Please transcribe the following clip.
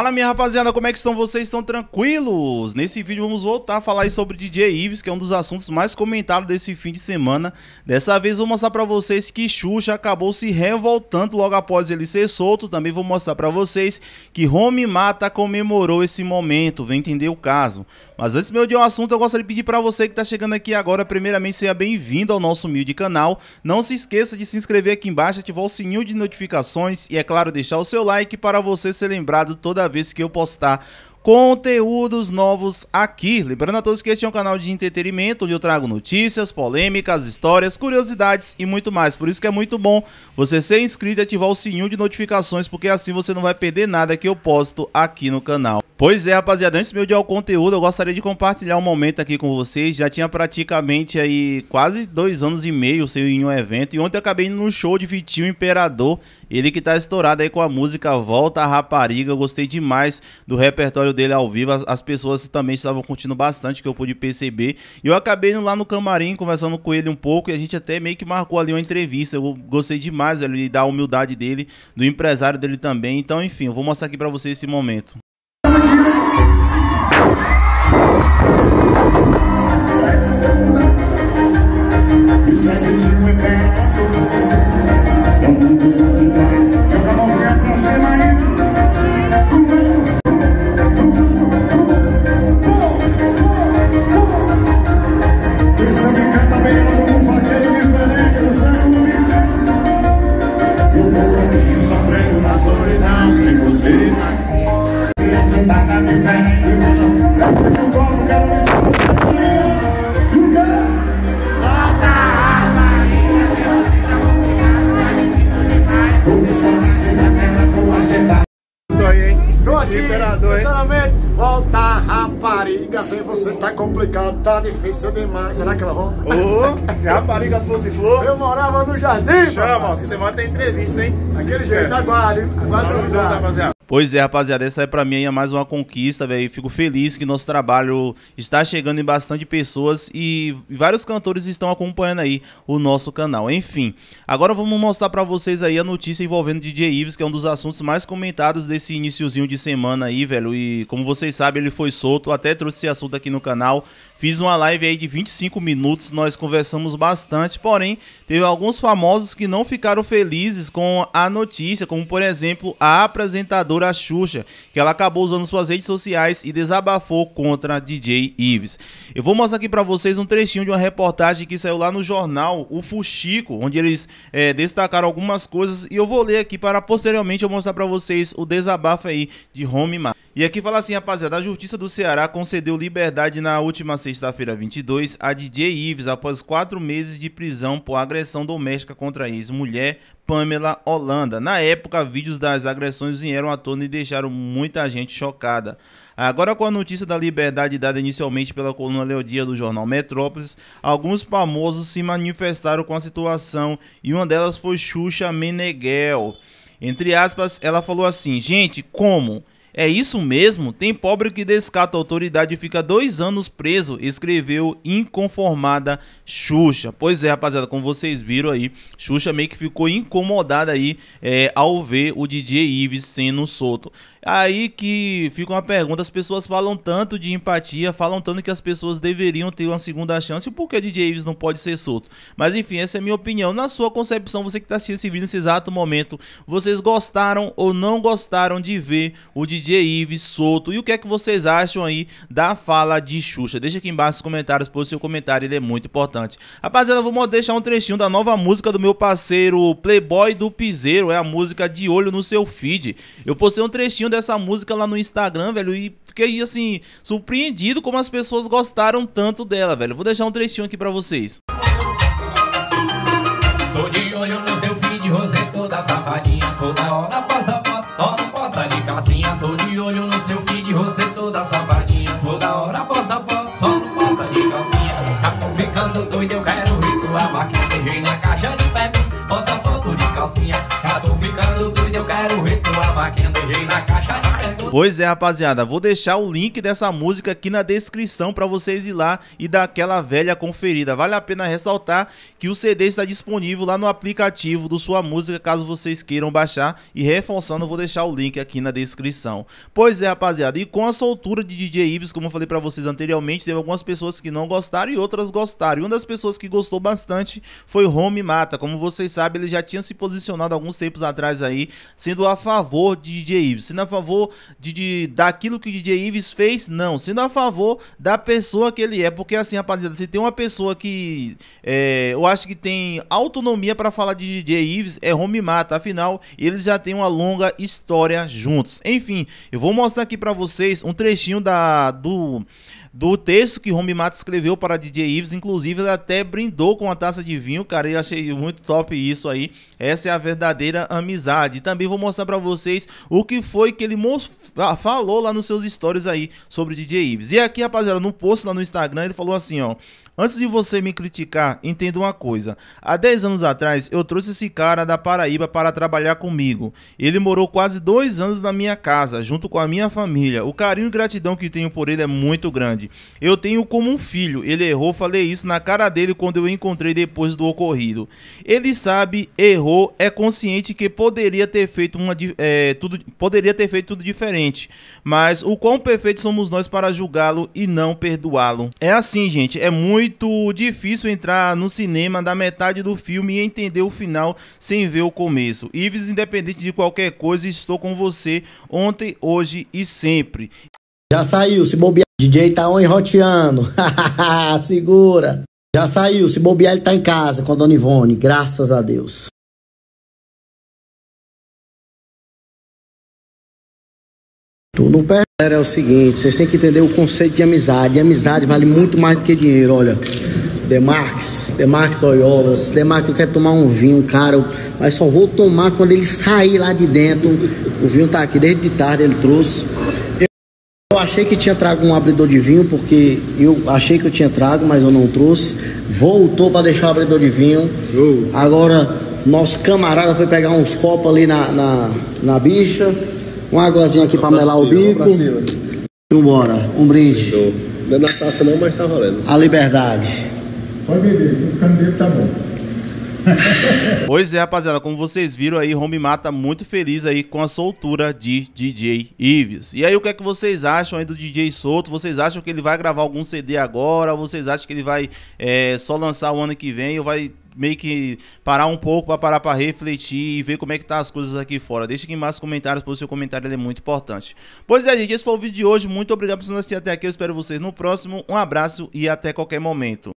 Fala minha rapaziada, como é que estão vocês? Estão tranquilos? Nesse vídeo vamos voltar a falar sobre DJ Ives, que é um dos assuntos mais comentados desse fim de semana. Dessa vez vou mostrar para vocês que Xuxa acabou se revoltando logo após ele ser solto. Também vou mostrar para vocês que Home Mata comemorou esse momento, vem entender o caso. Mas antes meu de um assunto, eu gostaria de pedir para você que está chegando aqui agora, primeiramente seja bem-vindo ao nosso humilde canal. Não se esqueça de se inscrever aqui embaixo, ativar o sininho de notificações e é claro deixar o seu like para você ser lembrado toda vez que eu postar conteúdos novos aqui. Lembrando a todos que este é um canal de entretenimento onde eu trago notícias, polêmicas, histórias, curiosidades e muito mais. Por isso que é muito bom você ser inscrito e ativar o sininho de notificações, porque assim você não vai perder nada que eu posto aqui no canal. Pois é, rapaziada, antes de eu ao conteúdo, eu gostaria de compartilhar um momento aqui com vocês. Já tinha praticamente aí quase dois anos e meio sem ir em um evento. E ontem eu acabei indo no show de Vitinho Imperador. Ele que tá estourado aí com a música Volta a Rapariga. Eu gostei demais do repertório comentário dele ao vivo, as, as, pessoas também estavam curtindo bastante, que eu pude perceber. E eu acabei indo lá no camarim, conversando com ele um pouco, e a gente até meio que marcou ali uma entrevista. Eu gostei demais velho, da humildade dele, do empresário dele também. Então, enfim, eu vou mostrar aqui para vocês esse momento. It's é dream complicado, tá difícil demais. Será que ela volta? Ô, se a rapariga fosse flor. Eu morava no jardim, Chama, você semana tem entrevista, hein? Aquele jeito, aguarde, hein? aguarde. o Aguarde, rapaziada. Pois é, rapaziada, essa é para mim é mais uma conquista, velho. Fico feliz que nosso trabalho está chegando em bastante pessoas e vários cantores estão acompanhando aí o nosso canal. Enfim, agora vamos mostrar para vocês aí a notícia envolvendo DJ Ives, que é um dos assuntos mais comentados desse iníciozinho de semana aí, velho. E como vocês sabem, ele foi solto, até trouxe esse assunto aqui no canal. Fiz uma live aí de 25 minutos, nós conversamos bastante, porém, teve alguns famosos que não ficaram felizes com a notícia, como por exemplo, a apresentadora cantora Xuxa, que ela acabou usando suas redes sociais e desabafou contra DJ Ives. Eu vou mostrar aqui para vocês um trechinho de uma reportagem que saiu lá no jornal O Fuxico, onde eles é, destacaram algumas coisas e eu vou ler aqui para posteriormente eu mostrar para vocês o desabafo aí de Home Mar. E aqui fala assim, rapaziada, a Justiça do Ceará concedeu liberdade na última sexta-feira 22 a DJ Ives após quatro meses de prisão por agressão doméstica contra a ex-mulher Pamela Holanda. Na época, vídeos das agressões vieram à tona e deixaram muita gente chocada. Agora, com a notícia da liberdade dada inicialmente pela coluna Leodia do jornal Metrópolis, alguns famosos se manifestaram com a situação e uma delas foi Xuxa Meneghel. Entre aspas, ela falou assim: Gente, como? É isso mesmo? Tem pobre que descata a autoridade e fica dois anos preso, escreveu inconformada Xuxa. Pois é, rapaziada, como vocês viram aí, Xuxa meio que ficou incomodada aí é, ao ver o DJ Ives sendo solto. Aí que fica uma pergunta: as pessoas falam tanto de empatia, falam tanto que as pessoas deveriam ter uma segunda chance, por que DJ Ives não pode ser solto? Mas enfim, essa é a minha opinião. Na sua concepção, você que está assistindo esse vídeo nesse exato momento, vocês gostaram ou não gostaram de ver o DJ Ives solto? E o que é que vocês acham aí da fala de Xuxa? Deixa aqui embaixo nos comentários, pois seu comentário ele é muito importante. Rapaziada, vou deixar um trechinho da nova música do meu parceiro Playboy do Piseiro, é a música De Olho no Seu Feed. Eu postei um trechinho dessa música lá no Instagram, velho, e fiquei assim, surpreendido como as pessoas gostaram tanto dela, velho. Vou deixar um trechinho aqui para vocês. Pois é, rapaziada, vou deixar o link dessa música aqui na descrição para vocês ir lá e dar aquela velha conferida. Vale a pena ressaltar que o CD está disponível lá no aplicativo do Sua Música, caso vocês queiram baixar. E reforçando, vou deixar o link aqui na descrição. Pois é, rapaziada, e com a soltura de DJ Ibis como eu falei para vocês anteriormente, teve algumas pessoas que não gostaram e outras gostaram. E uma das pessoas que gostou bastante foi Home Mata. Como vocês sabem, ele já tinha se posicionado alguns tempos atrás aí, sendo a favor de DJ Ibis sendo a favor de, de, daquilo que o DJ Ives fez, não. Sendo a favor da pessoa que ele é. Porque assim, rapaziada, se tem uma pessoa que é, eu acho que tem autonomia para falar de DJ Ives, é Home Mata. Afinal, eles já têm uma longa história juntos. Enfim, eu vou mostrar aqui para vocês um trechinho da do do texto que Romy Matos escreveu para DJ Ives. Inclusive, ele até brindou com uma taça de vinho, cara. Eu achei muito top isso aí. Essa é a verdadeira amizade. também vou mostrar para vocês o que foi que ele falou lá nos seus stories aí sobre DJ Ives. E aqui, rapaziada, no post lá no Instagram, ele falou assim, ó. Antes de você me criticar, entenda uma coisa. Há 10 anos atrás, eu trouxe esse cara da Paraíba para trabalhar comigo. Ele morou quase dois anos na minha casa, junto com a minha família. O carinho e gratidão que tenho por ele é muito grande grande. Eu tenho como um filho. Ele errou, falei isso na cara dele quando eu encontrei depois do ocorrido. Ele sabe, errou, é consciente que poderia ter feito uma é, tudo poderia ter feito tudo diferente, mas o quão perfeito somos nós para julgá-lo e não perdoá-lo. É assim, gente, é muito difícil entrar no cinema da metade do filme e entender o final sem ver o começo. Ives, independente de qualquer coisa, estou com você ontem, hoje e sempre. Já saiu, se bobear. DJ tá on roteando. Segura. Já saiu, se bobear, ele tá em casa com a dona Ivone. Graças a Deus. Tu não Galera, É o seguinte, vocês têm que entender o conceito de amizade. E amizade vale muito mais do que dinheiro, olha. Demarques, Demarques Oiolas, Demarques eu quero tomar um vinho, cara, mas só vou tomar quando ele sair lá de dentro. O vinho tá aqui desde de tarde, ele trouxe achei que tinha trago um abridor de vinho, porque eu achei que eu tinha trago, mas eu não trouxe. Voltou para deixar o abridor de vinho. Oh. Agora, nosso camarada foi pegar uns copos ali na, na, na bicha. Uma águazinha aqui tá para melar cima, o bico. Tá Vambora, um brinde. Não é na taça não, mas tá rolando A liberdade. Pode beber, ficando dentro tá bom. pois é, rapaziada, como vocês viram aí, Home Mata muito feliz aí com a soltura de DJ Ives. E aí, o que é que vocês acham aí do DJ solto Vocês acham que ele vai gravar algum CD agora? Vocês acham que ele vai é, só lançar o ano que vem ou vai meio que parar um pouco para parar para refletir e ver como é que tá as coisas aqui fora. Deixa aqui mais comentários, pois o seu comentário é muito importante. Pois é, gente, esse foi o vídeo de hoje. Muito obrigado por assistir até aqui. Eu espero vocês no próximo. Um abraço e até qualquer momento.